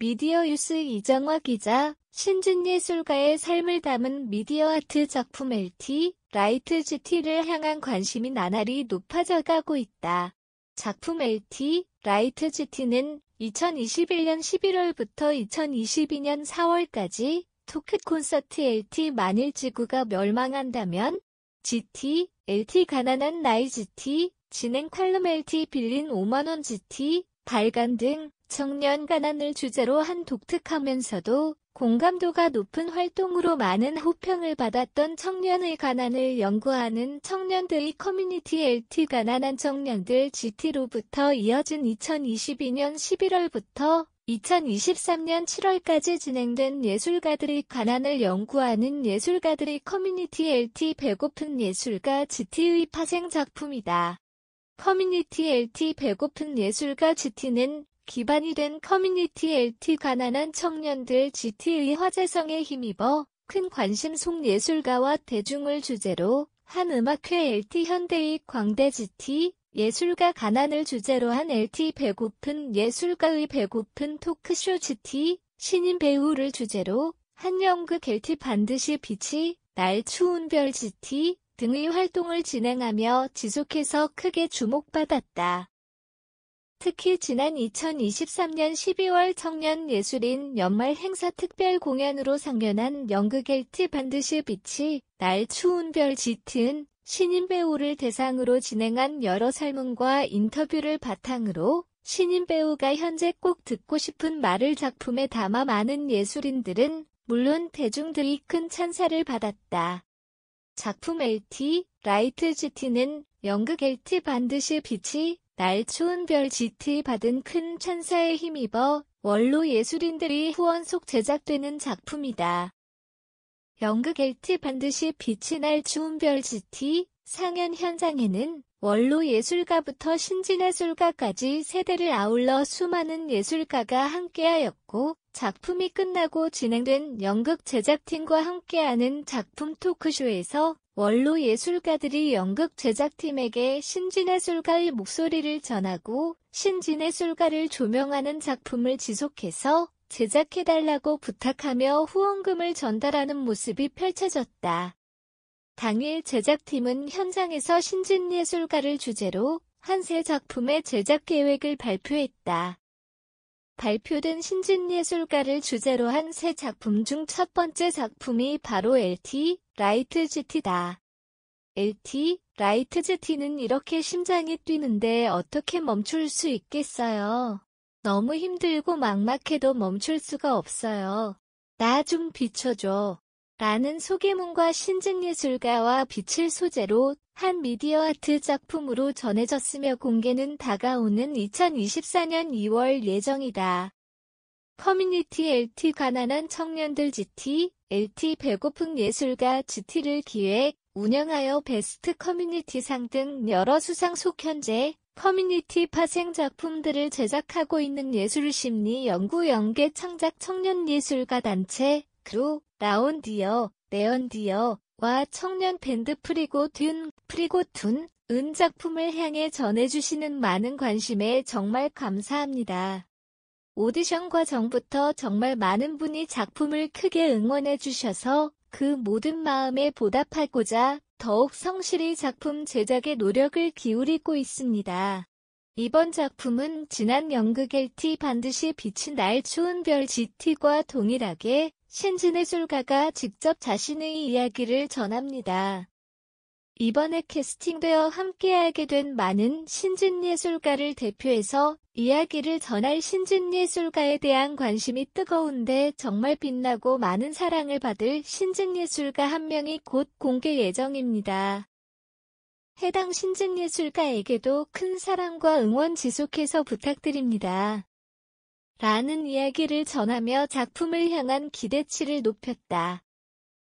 미디어 뉴스 이정화 기자, 신진예술가의 삶을 담은 미디어 아트 작품 LT, 라이트 GT를 향한 관심이 나날이 높아져가고 있다. 작품 LT, 라이트 GT는 2021년 11월부터 2022년 4월까지 토크 콘서트 LT 만일 지구가 멸망한다면 GT, LT 가난한 나이 GT, 진행 칼럼 LT 빌린 5만원 GT, 발간 등 청년 가난을 주제로 한 독특하면서도 공감도가 높은 활동으로 많은 호평을 받았던 청년의 가난을 연구하는 청년들의 커뮤니티 LT 가난한 청년들 GT로부터 이어진 2022년 11월부터 2023년 7월까지 진행된 예술가들의 가난을 연구하는 예술가들의 커뮤니티 LT 배고픈 예술가 GT의 파생작품이다. 커뮤니티 LT 배고픈 예술가 GT는 기반이 된 커뮤니티 LT 가난한 청년들 GT의 화제성에 힘입어 큰 관심 속 예술가와 대중을 주제로 한 음악회 LT 현대의 광대 GT 예술가 가난을 주제로 한 LT 배고픈 예술가의 배고픈 토크쇼 GT 신인 배우를 주제로 한 연극 LT 반드시 빛이 날 추운 별 GT 등의 활동을 진행하며 지속해서 크게 주목받았다. 특히 지난 2023년 12월 청년 예술인 연말 행사 특별 공연으로 상연한 연극엘트 반드시 빛이 날 추운 별 짙은 신인 배우를 대상으로 진행한 여러 설문과 인터뷰를 바탕으로 신인 배우가 현재 꼭 듣고 싶은 말을 작품에 담아 많은 예술인들은 물론 대중들이 큰 찬사를 받았다. 작품 LT, 라이트 GT는 연극 LT 반드시 빛이 날 추운 별 GT 받은 큰천사에 힘입어 원로 예술인들이 후원 속 제작되는 작품이다. 연극 LT 반드시 빛이 날 추운 별 GT 상연 현장에는 원로 예술가부터 신진예술가까지 세대를 아울러 수많은 예술가가 함께하였고 작품이 끝나고 진행된 연극 제작팀과 함께하는 작품 토크쇼에서 원로 예술가들이 연극 제작팀에게 신진해술가의 목소리를 전하고 신진해술가를 조명하는 작품을 지속해서 제작해달라고 부탁하며 후원금을 전달하는 모습이 펼쳐졌다. 당일 제작팀은 현장에서 신진예술가를 주제로 한 세 작품의 제작 계획을 발표했다. 발표된 신진예술가를 주제로 한 세 작품 중 첫 번째 작품이 바로 LT, 라이트 GT다. LT, 라이트 GT는 이렇게 심장이 뛰는데 어떻게 멈출 수 있겠어요? 너무 힘들고 막막해도 멈출 수가 없어요. 나 좀 비춰줘. 라는 소개문과 신증예술가와 빛을 소재로 한 미디어 아트 작품으로 전해졌으며 공개는 다가오는 2024년 2월 예정이다. 커뮤니티 LT 가난한 청년들 GT, LT 배고픈 예술가 GT를 기획, 운영하여 베스트 커뮤니티상 등 여러 수상 속 현재 커뮤니티 파생 작품들을 제작하고 있는 예술심리 연구 연계 창작 청년 예술가 단체 그룹 라운디어, 네언디어와 청년 밴드 프리고 둔, 프리고 둔, 은 작품을 향해 전해주시는 많은 관심에 정말 감사합니다. 오디션과 전부터 정말 많은 분이 작품을 크게 응원해 주셔서 그 모든 마음에 보답하고자 더욱 성실히 작품 제작에 노력을 기울이고 있습니다. 이번 작품은 지난 연극 LT 반드시 빛이 날 추운 별 GT과 동일하게 신진의 술가가 직접 자신의 이야기를 전합니다. 이번에 캐스팅되어 함께하게 된 많은 신진 예술가를 대표해서 이야기를 전할 신진 예술가에 대한 관심이 뜨거운데 정말 빛나고 많은 사랑을 받을 신진 예술가 한 명이 곧 공개 예정입니다. 해당 신진 예술가에게도 큰 사랑과 응원 지속해서 부탁드립니다. 라는 이야기를 전하며 작품을 향한 기대치를 높였다.